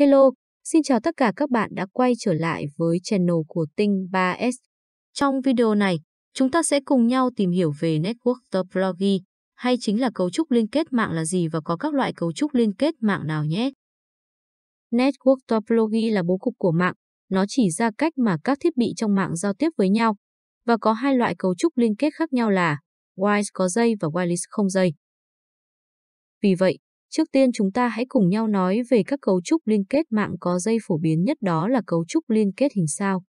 Hello, xin chào tất cả các bạn đã quay trở lại với channel của Tinh 3S. Trong video này, chúng ta sẽ cùng nhau tìm hiểu về Network Topology, hay chính là cấu trúc liên kết mạng là gì và có các loại cấu trúc liên kết mạng nào nhé. Network Topology là bố cục của mạng, nó chỉ ra cách mà các thiết bị trong mạng giao tiếp với nhau, và có hai loại cấu trúc liên kết khác nhau là wireless có dây và wireless không dây. Vì vậy, Trước tiên chúng ta hãy cùng nhau nói về các cấu trúc liên kết mạng có dây phổ biến nhất đó là cấu trúc liên kết hình sao,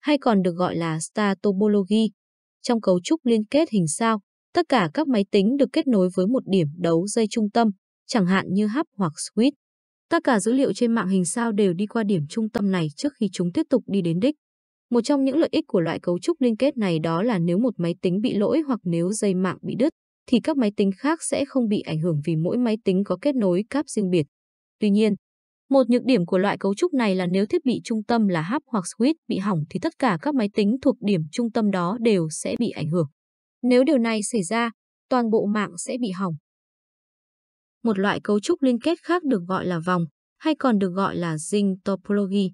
hay còn được gọi là star topology. Trong cấu trúc liên kết hình sao, tất cả các máy tính được kết nối với một điểm đấu dây trung tâm, chẳng hạn như hub hoặc switch. Tất cả dữ liệu trên mạng hình sao đều đi qua điểm trung tâm này trước khi chúng tiếp tục đi đến đích. Một trong những lợi ích của loại cấu trúc liên kết này đó là nếu một máy tính bị lỗi hoặc nếu dây mạng bị đứt, thì các máy tính khác sẽ không bị ảnh hưởng vì mỗi máy tính có kết nối cáp riêng biệt. Tuy nhiên, một nhược điểm của loại cấu trúc này là nếu thiết bị trung tâm là hub hoặc switch bị hỏng thì tất cả các máy tính thuộc điểm trung tâm đó đều sẽ bị ảnh hưởng. Nếu điều này xảy ra, toàn bộ mạng sẽ bị hỏng. Một loại cấu trúc liên kết khác được gọi là vòng, hay còn được gọi là ring topology.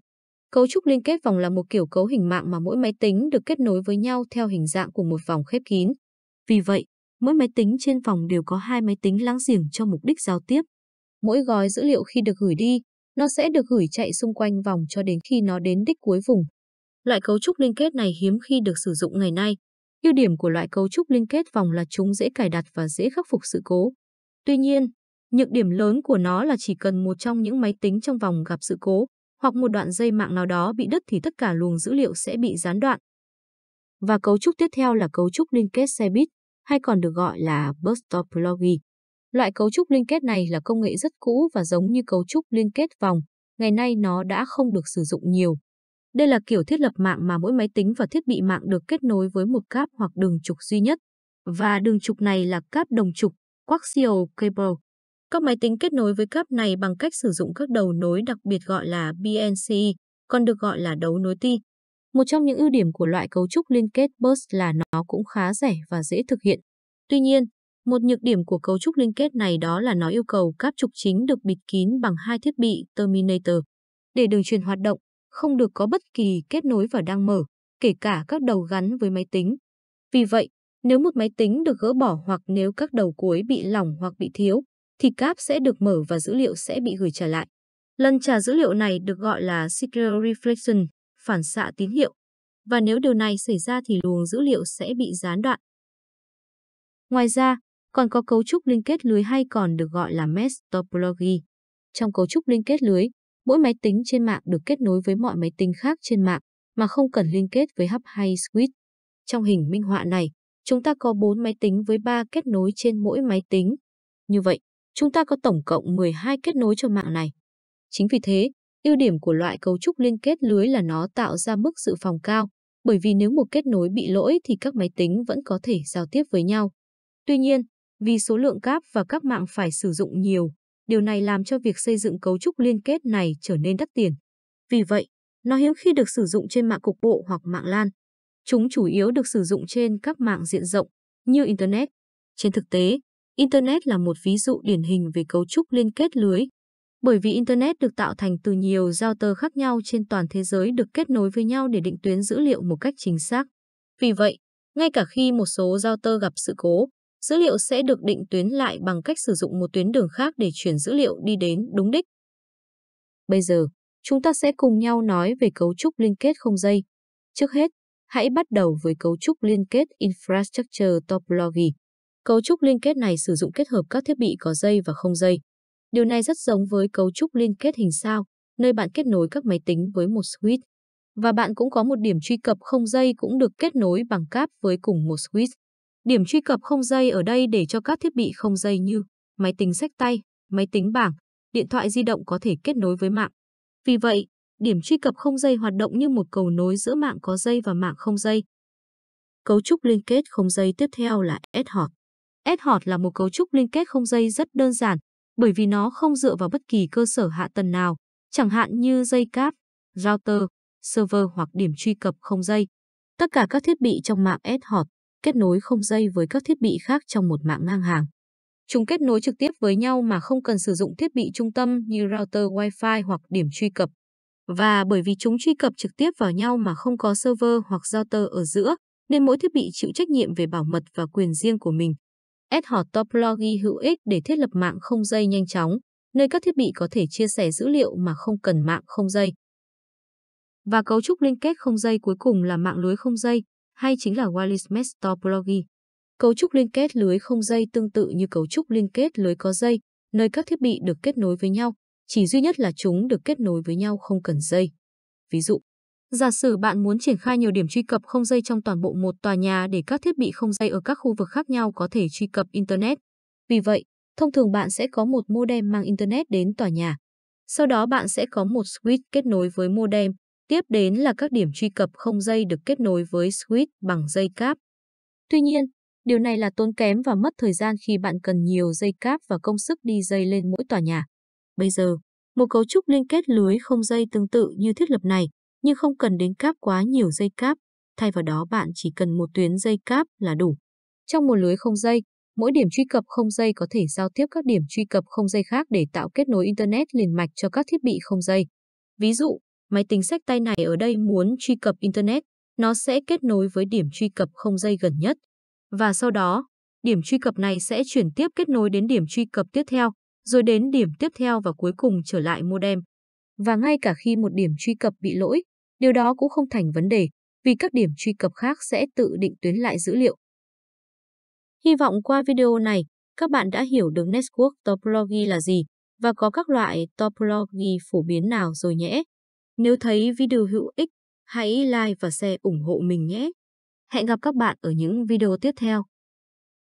Cấu trúc liên kết vòng là một kiểu cấu hình mạng mà mỗi máy tính được kết nối với nhau theo hình dạng của một vòng khép kín. Vì vậy, Mỗi máy tính trên phòng đều có hai máy tính láng giềng cho mục đích giao tiếp. Mỗi gói dữ liệu khi được gửi đi, nó sẽ được gửi chạy xung quanh vòng cho đến khi nó đến đích cuối vùng. Loại cấu trúc liên kết này hiếm khi được sử dụng ngày nay. Ưu điểm của loại cấu trúc liên kết vòng là chúng dễ cài đặt và dễ khắc phục sự cố. Tuy nhiên, nhược điểm lớn của nó là chỉ cần một trong những máy tính trong vòng gặp sự cố hoặc một đoạn dây mạng nào đó bị đứt thì tất cả luồng dữ liệu sẽ bị gián đoạn. Và cấu trúc tiếp theo là cấu trúc liên kết xe buýt hay còn được gọi là burst topology. Loại cấu trúc liên kết này là công nghệ rất cũ và giống như cấu trúc liên kết vòng, ngày nay nó đã không được sử dụng nhiều. Đây là kiểu thiết lập mạng mà mỗi máy tính và thiết bị mạng được kết nối với một cáp hoặc đường trục duy nhất. Và đường trục này là cáp đồng trục, coaxial cable. Các máy tính kết nối với cáp này bằng cách sử dụng các đầu nối đặc biệt gọi là BNC, còn được gọi là đấu nối ti. Một trong những ưu điểm của loại cấu trúc liên kết bus là nó cũng khá rẻ và dễ thực hiện. Tuy nhiên, một nhược điểm của cấu trúc liên kết này đó là nó yêu cầu các trục chính được bịt kín bằng hai thiết bị terminator để đường truyền hoạt động, không được có bất kỳ kết nối và đang mở, kể cả các đầu gắn với máy tính. Vì vậy, nếu một máy tính được gỡ bỏ hoặc nếu các đầu cuối bị lỏng hoặc bị thiếu, thì cáp sẽ được mở và dữ liệu sẽ bị gửi trở lại. Lần trả dữ liệu này được gọi là signal reflection, phản xạ tín hiệu. Và nếu điều này xảy ra thì luồng dữ liệu sẽ bị gián đoạn, Ngoài ra, còn có cấu trúc liên kết lưới hay còn được gọi là mesh topology. Trong cấu trúc liên kết lưới, mỗi máy tính trên mạng được kết nối với mọi máy tính khác trên mạng mà không cần liên kết với hub hay switch. Trong hình minh họa này, chúng ta có 4 máy tính với 3 kết nối trên mỗi máy tính. Như vậy, chúng ta có tổng cộng 12 kết nối cho mạng này. Chính vì thế, ưu điểm của loại cấu trúc liên kết lưới là nó tạo ra mức dự phòng cao, bởi vì nếu một kết nối bị lỗi thì các máy tính vẫn có thể giao tiếp với nhau. Tuy nhiên, vì số lượng cáp và các mạng phải sử dụng nhiều, điều này làm cho việc xây dựng cấu trúc liên kết này trở nên đắt tiền. Vì vậy, nó hiếm khi được sử dụng trên mạng cục bộ hoặc mạng LAN. Chúng chủ yếu được sử dụng trên các mạng diện rộng như Internet. Trên thực tế, Internet là một ví dụ điển hình về cấu trúc liên kết lưới. Bởi vì Internet được tạo thành từ nhiều giao tơ khác nhau trên toàn thế giới được kết nối với nhau để định tuyến dữ liệu một cách chính xác. Vì vậy, ngay cả khi một số giao tơ gặp sự cố, dữ liệu sẽ được định tuyến lại bằng cách sử dụng một tuyến đường khác để chuyển dữ liệu đi đến đúng đích. Bây giờ, chúng ta sẽ cùng nhau nói về cấu trúc liên kết không dây. Trước hết, hãy bắt đầu với cấu trúc liên kết Infrastructure Topology. Cấu trúc liên kết này sử dụng kết hợp các thiết bị có dây và không dây. Điều này rất giống với cấu trúc liên kết hình sao, nơi bạn kết nối các máy tính với một switch. Và bạn cũng có một điểm truy cập không dây cũng được kết nối bằng cáp với cùng một switch. Điểm truy cập không dây ở đây để cho các thiết bị không dây như máy tính sách tay, máy tính bảng, điện thoại di động có thể kết nối với mạng. Vì vậy, điểm truy cập không dây hoạt động như một cầu nối giữa mạng có dây và mạng không dây. Cấu trúc liên kết không dây tiếp theo là S-Hot. S-Hot là một cấu trúc liên kết không dây rất đơn giản, bởi vì nó không dựa vào bất kỳ cơ sở hạ tầng nào, chẳng hạn như dây cáp, router, server hoặc điểm truy cập không dây. Tất cả các thiết bị trong mạng S-Hot kết nối không dây với các thiết bị khác trong một mạng ngang hàng. Chúng kết nối trực tiếp với nhau mà không cần sử dụng thiết bị trung tâm như router Wi-Fi hoặc điểm truy cập. Và bởi vì chúng truy cập trực tiếp vào nhau mà không có server hoặc router ở giữa, nên mỗi thiết bị chịu trách nhiệm về bảo mật và quyền riêng của mình. Ad hoc topology hữu ích để thiết lập mạng không dây nhanh chóng, nơi các thiết bị có thể chia sẻ dữ liệu mà không cần mạng không dây. Và cấu trúc liên kết không dây cuối cùng là mạng lưới không dây, hay chính là Wireless Mesh Topology. Cấu trúc liên kết lưới không dây tương tự như cấu trúc liên kết lưới có dây, nơi các thiết bị được kết nối với nhau, chỉ duy nhất là chúng được kết nối với nhau không cần dây. Ví dụ, giả sử bạn muốn triển khai nhiều điểm truy cập không dây trong toàn bộ một tòa nhà để các thiết bị không dây ở các khu vực khác nhau có thể truy cập Internet. Vì vậy, thông thường bạn sẽ có một modem mang Internet đến tòa nhà. Sau đó bạn sẽ có một switch kết nối với modem, Tiếp đến là các điểm truy cập không dây được kết nối với switch bằng dây cáp. Tuy nhiên, điều này là tốn kém và mất thời gian khi bạn cần nhiều dây cáp và công sức đi dây lên mỗi tòa nhà. Bây giờ, một cấu trúc liên kết lưới không dây tương tự như thiết lập này, nhưng không cần đến cáp quá nhiều dây cáp, thay vào đó bạn chỉ cần một tuyến dây cáp là đủ. Trong một lưới không dây, mỗi điểm truy cập không dây có thể giao tiếp các điểm truy cập không dây khác để tạo kết nối Internet liền mạch cho các thiết bị không dây. Ví dụ, Máy tính sách tay này ở đây muốn truy cập Internet, nó sẽ kết nối với điểm truy cập không dây gần nhất. Và sau đó, điểm truy cập này sẽ chuyển tiếp kết nối đến điểm truy cập tiếp theo, rồi đến điểm tiếp theo và cuối cùng trở lại modem. Và ngay cả khi một điểm truy cập bị lỗi, điều đó cũng không thành vấn đề, vì các điểm truy cập khác sẽ tự định tuyến lại dữ liệu. Hy vọng qua video này, các bạn đã hiểu được Network Topology là gì và có các loại topology phổ biến nào rồi nhé. Nếu thấy video hữu ích, hãy like và share ủng hộ mình nhé. Hẹn gặp các bạn ở những video tiếp theo.